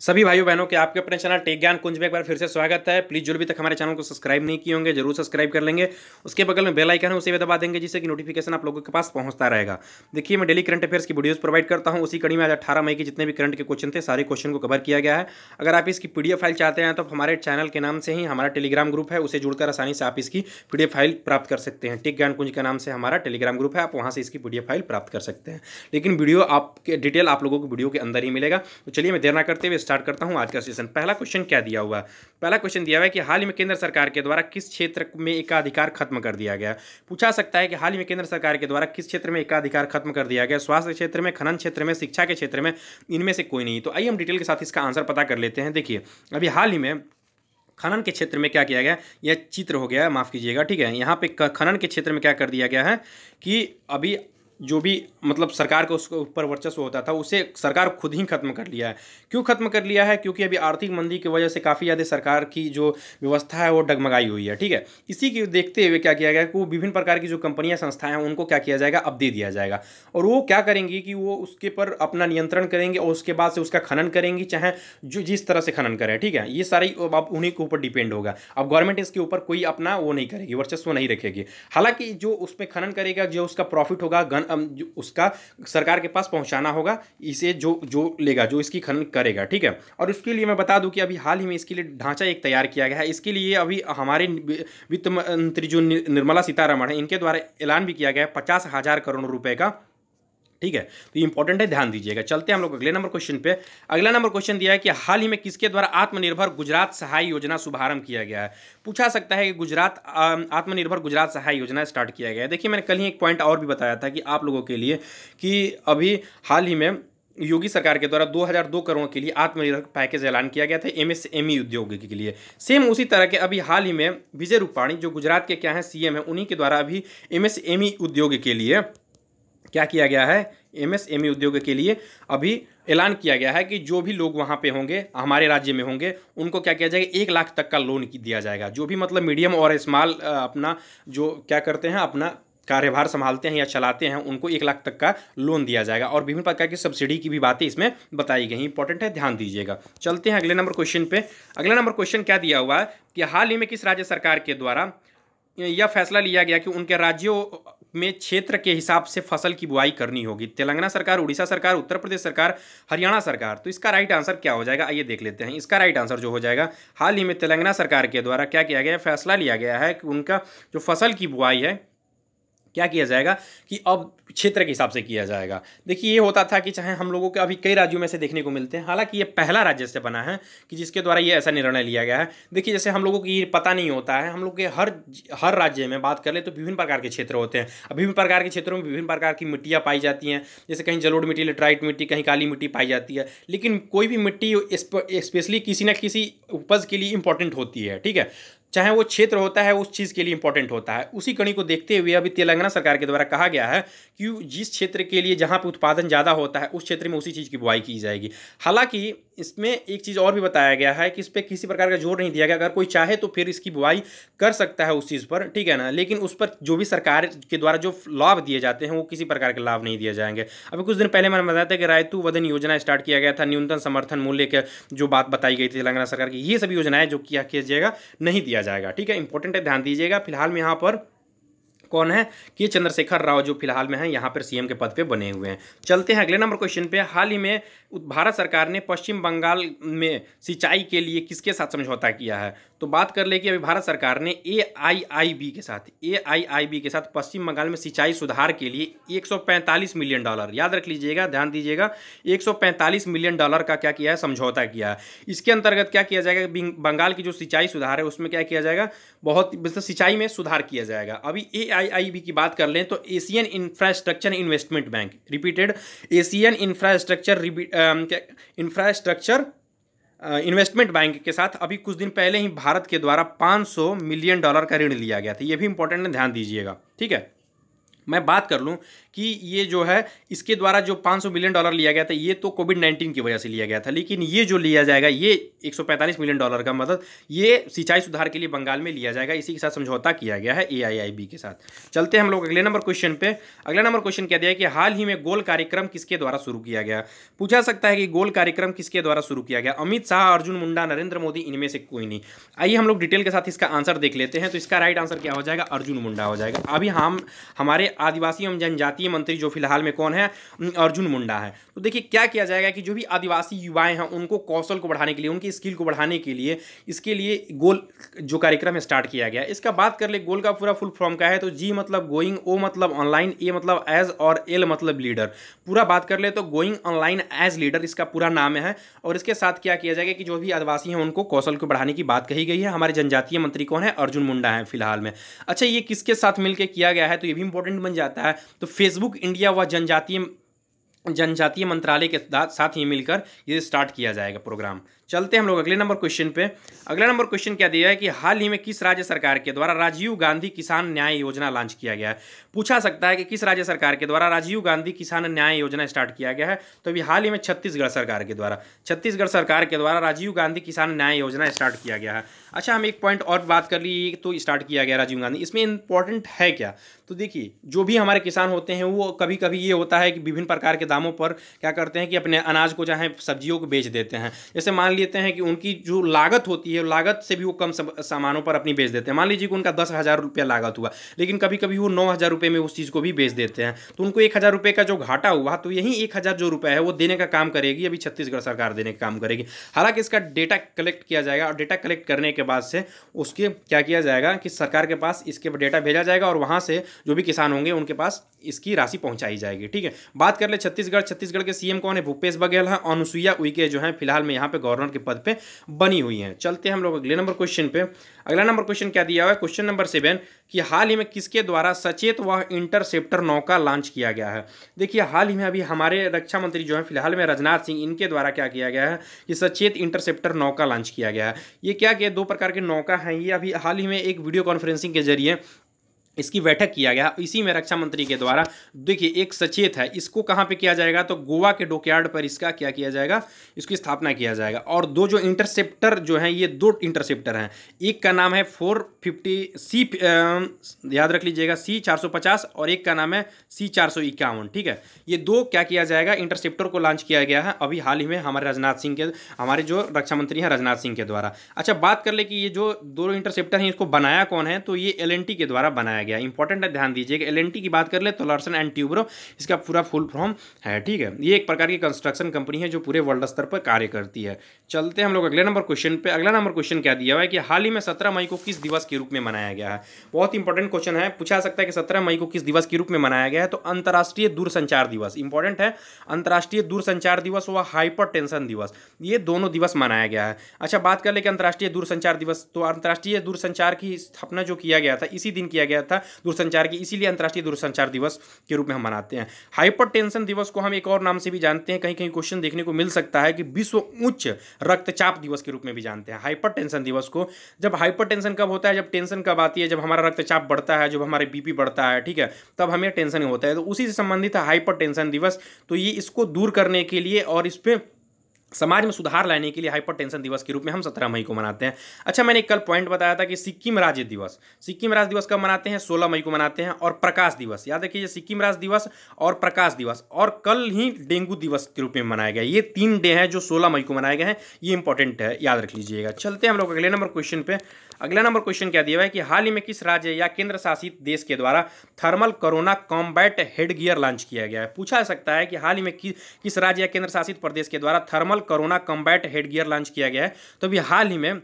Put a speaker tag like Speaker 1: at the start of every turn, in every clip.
Speaker 1: सभी भाइयों बहनों के आपके अपने चैनल टेक ज्ञान कुंज में एक बार फिर से स्वागत है प्लीज जो भी तक हमारे चैनल को सब्सक्राइब नहीं किए होंगे जरूर सब्सक्राइब कर लेंगे उसके बगल में बेल आइकन है उसे भी दबा देंगे जिससे कि नोटिफिकेशन आप लोगों के पास पहुंचता रहेगा देखिए मैं डेली करंट अफेयर्स की वीडियोज़ प्रोवाइड करता हूँ उसी कड़ी में आज अठारह मई के जितने भी करंट के क्वेश्चन थे सारे क्वेश्चन को कवर किया गया है अगर आप इसकी पी फाइल चाहते हैं तो हमारे चैनल के नाम से ही हमारा टेलीग्राम ग्रुप है उसे जुड़कर आसानी से आप इसकी पी फाइल प्राप्त कर सकते हैं टेक ज्ञान कुंज के नाम से हमारा टेलीग्राम ग्रुप है आप वहाँ से इसकी पी फाइल प्राप्त कर सकते हैं लेकिन वीडियो आपके डिटेल आप लोगों को वीडियो के अंदर ही मिलेगा तो चलिए मैं देर ना करते हुए स्टार्ट करता हूँ आज का सेशन पहला क्वेश्चन क्या दिया हुआ पहला क्वेश्चन दिया हुआ है कि हाल ही में केंद्र सरकार के द्वारा किस क्षेत्र में एकाधिकार खत्म कर दिया गया पूछा सकता है कि हाल ही में केंद्र सरकार के द्वारा किस क्षेत्र में एकाधिकार खत्म कर दिया गया स्वास्थ्य क्षेत्र में खनन क्षेत्र में शिक्षा के क्षेत्र में इनमें से कोई नहीं तो आइए हम डिटेल के साथ इसका आंसर पता कर लेते हैं देखिए अभी हाल ही में खनन के क्षेत्र में क्या किया गया यह चित्र हो गया माफ़ कीजिएगा ठीक है यहाँ पे खनन के क्षेत्र में क्या कर दिया गया है कि अभी जो भी मतलब सरकार का उसके ऊपर वर्चस्व होता था उसे सरकार खुद ही खत्म कर लिया है क्यों खत्म कर लिया है क्योंकि अभी आर्थिक मंदी की वजह से काफ़ी ज़्यादा सरकार की जो व्यवस्था है वो डगमगाई हुई है ठीक है इसी के देखते हुए क्या किया गया कि वो विभिन्न प्रकार की जो कंपनियाँ संस्थाएं हैं उनको क्या किया जाएगा अब दे दिया जाएगा और वो क्या करेंगी कि वो उसके पर अपना नियंत्रण करेंगे और उसके बाद से उसका खनन करेंगी चाहे जो जिस तरह से खनन करें ठीक है ये सारी अब उन्हीं के ऊपर डिपेंड होगा अब गवर्नमेंट इसके ऊपर कोई अपना वो नहीं करेगी वर्चस्व नहीं रखेगी हालांकि जो उसमें खनन करेगा जो उसका प्रॉफिट होगा गन उसका सरकार के पास पहुंचाना होगा इसे जो जो लेगा जो इसकी खनन करेगा ठीक है और उसके लिए मैं बता दूं कि अभी हाल ही में इसके लिए ढांचा एक तैयार किया गया है इसके लिए अभी हमारे वित्त मंत्री जो निर्मला सीतारमण है इनके द्वारा ऐलान भी किया गया है पचास हज़ार करोड़ रुपये का ठीक है तो इंपॉर्टेंट है ध्यान दीजिएगा चलते हैं हम लोग अगले नंबर क्वेश्चन पे अगला नंबर क्वेश्चन दिया है कि हाल ही में किसके द्वारा आत्मनिर्भर गुजरात सहाय योजना शुभारंभ किया गया है पूछा सकता है कि गुजरात आत्मनिर्भर गुजरात सहाय योजना स्टार्ट किया गया है देखिए मैंने कल ही एक पॉइंट और भी बताया था कि आप लोगों के लिए कि अभी हाल ही में योगी सरकार के द्वारा 2002 करोड़ के लिए आत्मनिर्भर पैकेज ऐलान किया गया था एमएसएमई e उद्योग के लिए सेम उसी तरह के अभी हाल ही में विजय रूपाणी जो गुजरात के क्या हैं सीएम है उन्हीं के द्वारा अभी एमएसएमई e उद्योग के लिए क्या किया गया है एमएसएमई e उद्योग के लिए अभी ऐलान किया गया है कि जो भी लोग वहाँ पे होंगे हमारे राज्य में होंगे उनको क्या किया जाएगा एक लाख तक का लोन दिया जाएगा जो भी मतलब मीडियम और स्मॉल अपना जो क्या करते हैं अपना कार्यभार संभालते हैं या चलाते हैं उनको एक लाख तक का लोन दिया जाएगा और विभिन्न प्रकार की सब्सिडी की भी बातें इसमें बताई गई इंपॉर्टेंट है ध्यान दीजिएगा चलते हैं अगले नंबर क्वेश्चन पे अगले नंबर क्वेश्चन क्या दिया हुआ है कि हाल ही में किस राज्य सरकार के द्वारा यह फैसला लिया गया कि उनके राज्यों में क्षेत्र के हिसाब से फसल की बुआई करनी होगी तेलंगाना सरकार उड़ीसा सरकार उत्तर प्रदेश सरकार हरियाणा सरकार तो इसका राइट आंसर क्या हो जाएगा आइए देख लेते हैं इसका राइट आंसर जो हो जाएगा हाल ही में तेलंगाना सरकार के द्वारा क्या किया गया फैसला लिया गया है कि उनका जो फसल की बुआई है क्या किया जाएगा कि अब क्षेत्र के हिसाब से किया जाएगा देखिए ये होता था कि चाहे हम लोगों के अभी कई राज्यों में से देखने को मिलते हैं हालांकि ये पहला राज्य से बना है कि जिसके द्वारा ये ऐसा निर्णय लिया गया है देखिए जैसे हम लोगों को ये पता नहीं होता है हम लोग के हर हर राज्य में बात कर ले तो विभिन्न प्रकार के क्षेत्र होते हैं अब विभिन्न प्रकार के क्षेत्रों में विभिन्न प्रकार की मिट्टियाँ पाई जाती हैं जैसे कहीं जलोड़ मिट्टी लेट्राइट मिट्टी कहीं काली मिट्टी पाई जाती है लेकिन कोई भी मिट्टी स्पेशली किसी न किसी उपज के लिए इंपॉर्टेंट होती है ठीक है चाहे वो क्षेत्र होता है उस चीज़ के लिए इंपॉर्टेंट होता है उसी कड़ी को देखते हुए अभी तेलंगाना सरकार के द्वारा कहा गया है कि जिस क्षेत्र के लिए जहाँ पर उत्पादन ज़्यादा होता है उस क्षेत्र में उसी चीज़ की बुआई की जाएगी हालांकि इसमें एक चीज़ और भी बताया गया है कि इस पर किसी प्रकार का जोर नहीं दिया गया अगर कोई चाहे तो फिर इसकी बुआई कर सकता है उस चीज़ पर ठीक है ना लेकिन उस पर जो भी सरकार के द्वारा जो लाभ दिए जाते हैं वो किसी प्रकार के लाभ नहीं दिए जाएंगे अभी कुछ दिन पहले मैंने बताया था कि रायतु वदन योजना स्टार्ट किया गया था न्यूनतम समर्थन मूल्य के जो बात बताई गई थी तेलंगाना सरकार की ये सभी योजनाएं जो किया जाएगा नहीं दिया जाएगा ठीक है इंपॉर्टेंट है ध्यान दीजिएगा फिलहाल में यहाँ पर कौन है कि चंद्रशेखर राव जो फिलहाल में हैं यहाँ पर सीएम के पद पे बने हुए हैं चलते हैं अगले नंबर क्वेश्चन पे हाल ही में भारत सरकार ने पश्चिम बंगाल में सिंचाई के लिए किसके साथ समझौता किया है तो बात कर ले कि अभी भारत सरकार ने ए के साथ ए के साथ पश्चिम बंगाल में सिंचाई सुधार के लिए एक मिलियन डॉलर याद रख लीजिएगा ध्यान दीजिएगा एक मिलियन डॉलर का क्या किया है समझौता किया है इसके अंतर्गत क्या किया जाएगा बंगाल की जो सिंचाई सुधार है उसमें क्या किया जाएगा बहुत मतलब सिंचाई में सुधार किया जाएगा अभी ए एआईआईबी की बात कर लें तो Asian infrastructure investment bank repeated Asian infrastructure infrastructure investment bank के साथ अभी कुछ दिन पहले ही भारत के द्वारा 500 मिलियन डॉलर का ऋण लिया गया था ये भी इंपॉर्टेंट ध्यान दीजिएगा ठीक है मैं बात कर लूँ कि ये जो है इसके द्वारा जो 500 मिलियन डॉलर लिया गया था ये तो कोविड 19 की वजह से लिया गया था लेकिन ये जो लिया जाएगा ये 145 मिलियन डॉलर का मदद मतलब ये सिंचाई सुधार के लिए बंगाल में लिया जाएगा इसी के साथ समझौता किया गया है ए के साथ चलते हैं हम लोग अगले नंबर क्वेश्चन पर अगला नंबर क्वेश्चन क्या दिया कि हाल ही में गोल कार्यक्रम किसके द्वारा शुरू किया गया पूछा सकता है कि गोल कार्यक्रम किसके द्वारा शुरू किया गया अमित शाह अर्जुन मुंडा नरेंद्र मोदी इनमें से कोई नहीं आइए हम लोग डिटेल के साथ इसका आंसर देख लेते हैं तो इसका राइट आंसर क्या हो जाएगा अर्जुन मुंडा हो जाएगा अभी हम हमारे आदिवासी एवं जनजातीय मंत्री जो फिलहाल में कौन है अर्जुन मुंडा है तो देखिए क्या किया जाएगा कि जो भी आदिवासी युवाएं हैं उनको कौशल को बढ़ाने के लिए उनकी स्किल को बढ़ाने के लिए इसके लिए गोल जो कार्यक्रम स्टार्ट किया गया इसका बात कर ले गोल का पूरा फुल फॉर्म का है तो जी मतलब गोइंग ओ मतलब ऑनलाइन ए मतलब एज और एल मतलब लीडर पूरा बात कर ले तो गोइंग ऑनलाइन एज लीडर इसका पूरा नाम है और इसके साथ क्या किया जाएगा कि जो भी आदिवासी हैं उनको कौशल को बढ़ाने की बात कही गई है हमारे जनजातीय मंत्री कौन है अर्जुन मुंडा है फिलहाल में अच्छा ये किसके साथ मिलकर किया गया है तो ये भी इंपॉर्टेंट बन जाता है तो फेसबुक इंडिया व जनजातीय जनजातीय मंत्रालय के साथ ही मिलकर ये स्टार्ट किया जाएगा प्रोग्राम चलते हैं हम लोग अगले नंबर क्वेश्चन पे अगला नंबर क्वेश्चन क्या दिया है कि हाल ही में किस राज्य सरकार के द्वारा राजीव गांधी किसान न्याय योजना लॉन्च किया गया है पूछा सकता है कि किस राज्य सरकार के द्वारा राजीव गांधी किसान न्याय योजना स्टार्ट किया गया है तो अभी हाल ही में छत्तीसगढ़ सरकार के द्वारा छत्तीसगढ़ सरकार के द्वारा राजीव गांधी किसान न्याय योजना स्टार्ट किया गया है अच्छा हम एक पॉइंट और बात कर लिए तो स्टार्ट किया गया राजीव गांधी इसमें इंपॉर्टेंट है क्या तो देखिए जो भी हमारे किसान होते हैं वो कभी कभी ये होता है कि विभिन्न प्रकार के दामों पर क्या करते हैं कि अपने अनाज को चाहे सब्जियों को बेच देते हैं जैसे मान लेते हैं कि उनकी जो लागत होती है लागत से भी वो कम सामानों पर अपनी बेच देते हैं मान लीजिए कि उनका दस हज़ार रुपया लागत हुआ लेकिन कभी कभी वो नौ हज़ार रुपये में उस चीज़ को भी बेच देते हैं तो उनको एक हज़ार रुपये का जो घाटा हुआ तो यही एक हज़ार जो रुपया है वो देने का काम करेगी अभी छत्तीसगढ़ सरकार देने का काम करेगी हालांकि इसका डेटा कलेक्ट किया जाएगा और डेटा कलेक्ट करने के बाद से उसके क्या किया जाएगा कि सरकार के पास इसके डेटा भेजा जाएगा और वहाँ से जो भी किसान होंगे उनके पास इसकी राशि पहुँचाई जाएगी ठीक है बात कर ले छत्तीसगढ़ छत्तीसगढ़ के सीएम कौन है भूपेश बघेल हैं अनुसुईया उइके जो है फिलहाल में यहाँ पे गवर्नर गवर्नर के पद पे बनी हुई हैं चलते हैं हम लोग अगले नंबर क्वेश्चन पे अगला नंबर क्वेश्चन क्या दिया हुआ है क्वेश्चन नंबर सेवन कि हाल ही में किसके द्वारा सचेत व इंटरसेप्टर नौका लॉन्च किया गया है देखिए हाल ही में अभी हमारे रक्षा मंत्री जो है फिलहाल में राजनाथ सिंह इनके द्वारा क्या किया गया है कि सचेत इंटरसेप्टर नौका लॉन्च किया गया है ये क्या किया दो प्रकार के नौका हैं ये अभी हाल ही में एक वीडियो कॉन्फ्रेंसिंग के जरिए इसकी बैठक किया गया इसी में रक्षा मंत्री के द्वारा देखिए एक सचेत है इसको कहाँ पे किया जाएगा तो गोवा के डोकयार्ड पर इसका क्या किया जाएगा इसकी स्थापना किया जाएगा और दो जो इंटरसेप्टर जो हैं ये दो इंटरसेप्टर हैं एक का नाम है फोर फिफ्टी सी याद रख लीजिएगा सी चार सौ पचास और एक का नाम है सी चार सौ इक्यावन ठीक है ये दो क्या किया जाएगा इंटरसेप्टर को लॉन्च किया गया है अभी हाल ही में हमारे राजनाथ सिंह के हमारे जो रक्षा मंत्री हैं राजनाथ सिंह के द्वारा अच्छा बात कर ले कि ये जो दो इंटरसेप्टर हैं इसको बनाया कौन है तो ये एल के द्वारा बनाया बताया गया इंपॉर्टेंट है ध्यान दीजिए कि एल की बात कर ले तो लार्सन एंड ट्यूब्रो इसका पूरा फुल फॉर्म है ठीक है ये एक प्रकार की कंस्ट्रक्शन कंपनी है जो पूरे वर्ल्ड स्तर पर कार्य करती है चलते हम लोग अगले नंबर क्वेश्चन पे अगला नंबर क्वेश्चन क्या दिया हुआ है कि हाल ही में सत्रह मई को किस दिवस के रूप में मनाया गया है बहुत इंपॉर्टेंट क्वेश्चन है पूछा सकता है कि सत्रह मई को किस दिवस के रूप में मनाया गया है तो अंतर्राष्ट्रीय दूरसंचार दिवस इंपॉर्टेंट है अंतर्राष्ट्रीय दूरसंचार दिवस व हाइपर दिवस ये दोनों दिवस मनाया गया है अच्छा बात कर ले कि अंतर्राष्ट्रीय दूरसंचार दिवस तो अंतर्राष्ट्रीय दूरसंचार की स्थापना जो किया गया था इसी दिन किया गया था का दूरसंचार की इसीलिए अंतर्राष्ट्रीय दूरसंचार दिवस के रूप में हम मनाते हैं हाइपर दिवस को हम एक और नाम से भी जानते हैं कहीं कहीं क्वेश्चन देखने को मिल सकता है कि विश्व उच्च रक्तचाप दिवस के रूप में भी जानते हैं हाइपर दिवस को जब हाइपर कब होता है जब टेंशन कब आती है जब हमारा रक्तचाप बढ़ता है जब हमारे बीपी बढ़ता है ठीक है तब हमें टेंशन होता है तो उसी से संबंधित है हाइपर दिवस तो ये इसको दूर करने के लिए और इस पर समाज में सुधार लाने के लिए हाइपरटेंशन दिवस के रूप में हम सत्रह मई को मनाते हैं अच्छा मैंने कल पॉइंट बताया था कि सिक्किम राज्य दिवस सिक्किम राज्य दिवस कब मनाते हैं सोलह मई को मनाते हैं और प्रकाश दिवस याद रखिए सिक्किम राज्य दिवस और प्रकाश दिवस और कल ही डेंगू दिवस के रूप में मनाया गया ये तीन डे हैं जो सोलह मई को मनाए गए हैं ये इंपॉर्टेंट है याद रख लीजिएगा चलते हैं हम लोग अगले नंबर क्वेश्चन पर अगला नंबर क्वेश्चन क्या दिया हुआ है कि हाल ही में किस राज्य या केंद्र शासित देश के द्वारा thermal corona combat headgear launch किया गया है पूछा जा सकता है कि हाल ही में कि, किस राज्य या केंद्र शासित प्रदेश के द्वारा thermal corona combat headgear launch किया गया है तो अभी हाल ही में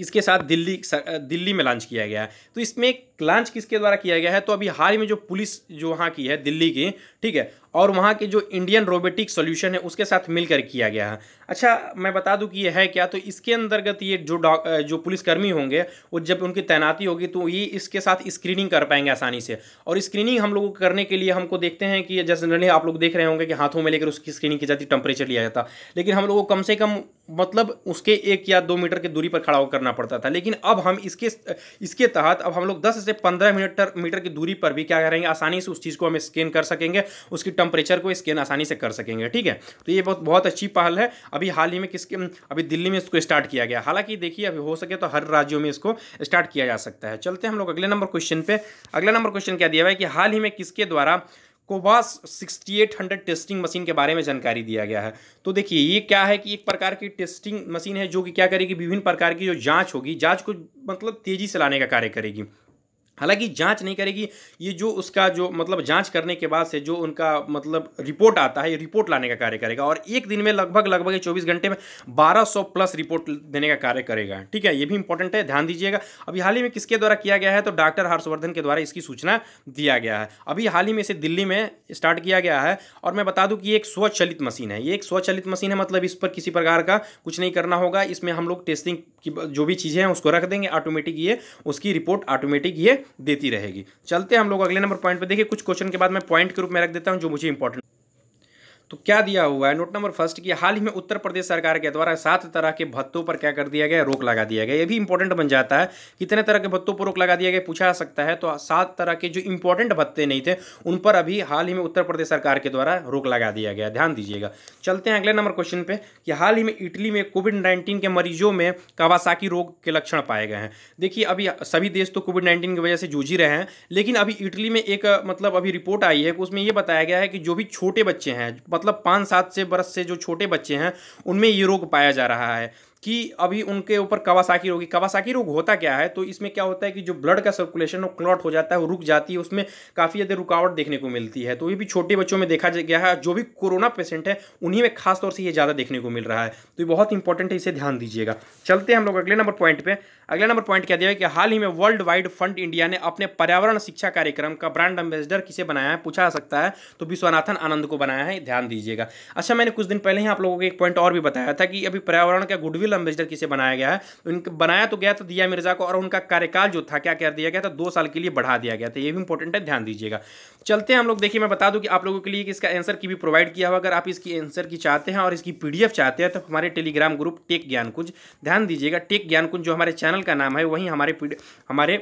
Speaker 1: इसके साथ दिल्ली दिल्ली में लॉन्च किया गया है तो इसमें लॉन्च किसके द्वारा किया गया है तो अभी हाल ही में जो पुलिस जो वहाँ की है दिल्ली की ठीक है और वहाँ के जो इंडियन रोबोटिक सोल्यूशन है उसके साथ मिलकर किया गया है अच्छा मैं बता दूं कि ये है क्या तो इसके अंतर्गत ये जो जो पुलिसकर्मी होंगे वो जब उनकी तैनाती होगी तो ये इसके साथ स्क्रीनिंग कर पाएंगे आसानी से और स्क्रीनिंग हम लोग करने के लिए हमको देखते हैं कि जैसे जनरली आप लोग देख रहे होंगे कि हाथों में लेकर उसकी स्क्रीनिंग की जाती टेम्परेचर लिया जाता लेकिन हम लोग को कम से कम मतलब उसके एक या दो मीटर की दूरी पर खड़ा होकर करना पड़ता था लेकिन अब हम इसके इसके तहत अब हम लोग दस से से 15 मीटर मीटर की दूरी पर भी क्या करेंगे आसानी से उस चीज़ को हम स्कैन कर सकेंगे उसकी टेम्परेचर को स्कैन आसानी से कर सकेंगे ठीक है तो ये बहुत बहुत अच्छी पहल है अभी हाल ही में किसके अभी दिल्ली में इसको स्टार्ट किया गया हालांकि देखिए अभी हो सके तो हर राज्यों में इसको स्टार्ट किया जा सकता है चलते हम लोग अगले नंबर क्वेश्चन पे अगला नंबर क्वेश्चन क्या दिया हुआ है कि हाल ही में किसके द्वारा कोबास 6800 टेस्टिंग मशीन के बारे में जानकारी दिया गया है तो देखिए ये क्या है कि एक प्रकार की टेस्टिंग मशीन है जो कि क्या करेगी विभिन्न प्रकार की जो जांच होगी जांच को मतलब तेजी से लाने का कार्य करेगी हालांकि जांच नहीं करेगी ये जो उसका जो मतलब जांच करने के बाद से जो उनका मतलब रिपोर्ट आता है ये रिपोर्ट लाने का कार्य करेगा और एक दिन में लगभग लगभग चौबीस घंटे में 1200 प्लस रिपोर्ट देने का कार्य करेगा ठीक है ये भी इंपॉर्टेंट है ध्यान दीजिएगा अभी हाल ही में किसके द्वारा किया गया है तो डॉक्टर हर्षवर्धन के द्वारा इसकी सूचना दिया गया है अभी हाल ही में इसे दिल्ली में स्टार्ट किया गया है और मैं बता दूँ कि एक स्वचलित मशीन है ये एक स्वचलित मशीन है मतलब इस पर किसी प्रकार का कुछ नहीं करना होगा इसमें हम लोग टेस्टिंग की जो भी चीज़ें हैं उसको रख देंगे ऑटोमेटिक ये उसकी रिपोर्ट ऑटोमेटिक ये देती रहेगी चलते हम लोग अगले नंबर पॉइंट पर देखिए कुछ क्वेश्चन के बाद मैं पॉइंट के रूप में रख देता हूँ जो मुझे इंपॉर्टेंट तो क्या दिया हुआ है नोट नंबर फर्स्ट की हाल ही में उत्तर प्रदेश सरकार के द्वारा सात तरह के भत्तों पर क्या कर दिया गया रोक लगा दिया गया ये भी इंपॉर्टेंट बन जाता है कितने तरह के भत्तों पर रोक लगा दिया गया पूछा जा सकता है तो सात तरह के जो इंपॉर्टेंट भत्ते नहीं थे उन पर अभी हाल ही में उत्तर प्रदेश सरकार के द्वारा रोक लगा दिया गया ध्यान दीजिएगा चलते हैं अगले नंबर क्वेश्चन पे कि हाल ही में इटली में कोविड नाइन्टीन के मरीजों में कावासाकी रोग के लक्षण पाए गए हैं देखिए अभी सभी देश तो कोविड नाइन्टीन की वजह से जूझ ही रहे हैं लेकिन अभी इटली में एक मतलब अभी रिपोर्ट आई है उसमें यह बताया गया है कि जो भी छोटे बच्चे हैं मतलब पाँच सात से बरस से जो छोटे बच्चे हैं उनमें ये रोग पाया जा रहा है कि अभी उनके ऊपर कवासाकी रोग कवासाकी रोग होता क्या है तो इसमें क्या होता है कि जो ब्लड का सर्कुलेशन वो क्लॉट हो जाता है वो रुक जाती है उसमें काफ़ी ज़्यादा रुकावट देखने को मिलती है तो ये भी छोटे बच्चों में देखा गया है जो भी कोरोना पेशेंट है उन्हीं में खासतौर से ये ज़्यादा देखने को मिल रहा है तो ये बहुत इंपॉर्टेंट है इसे ध्यान दीजिएगा चलते हैं हम लोग अगले नंबर पॉइंट पर अगला नंबर पॉइंट क्या दिया है कि हाल ही में वर्ल्ड वाइड फंड इंडिया ने अपने पर्यावरण शिक्षा कार्यक्रम का ब्रांड एम्बेसडर किसे बनाया है पूछा जा सकता है तो विश्वनाथन आनंद को बनाया है ध्यान दीजिएगा अच्छा मैंने कुछ दिन पहले ही आप लोगों को एक पॉइंट और भी बताया था कि अभी पर्यावरण का गुडविल गुडविल एम्बेसडर किसे बनाया गया है उनके बनाया तो गया था दिया मिर्जा को और उनका कार्यकाल जो था क्या कर दिया गया था दो साल के लिए बढ़ा दिया गया था ये भी इंपॉर्टेंट है ध्यान दीजिएगा चलते हैं हम लोग देखिए मैं बता दूँ कि आप लोगों के लिए इसका आंसर की भी प्रोवाइड किया हुआ अगर आप इसकी आंसर की चाहते हैं और इसकी पी चाहते हैं तो हमारे टेलीग्राम ग्रुप टेक ज्ञान ध्यान दीजिएगा टेक ज्ञान कुंज जो हमारे चैनल का नाम है वहीं हमारे हमारे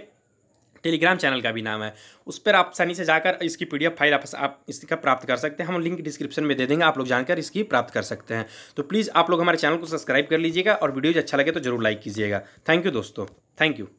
Speaker 1: टेलीग्राम चैनल का भी नाम है उस पर आप आसानी से जाकर इसकी पीडीएफ फाइल आप, आप इसका प्राप्त कर सकते हैं हम लिंक डिस्क्रिप्शन में दे देंगे आप लोग जानकर इसकी प्राप्त कर सकते हैं तो प्लीज़ आप लोग हमारे चैनल को सब्सक्राइब कर लीजिएगा और वीडियो अच्छा लगे तो जरूर लाइक कीजिएगा थैंक यू दोस्तों थैंक यू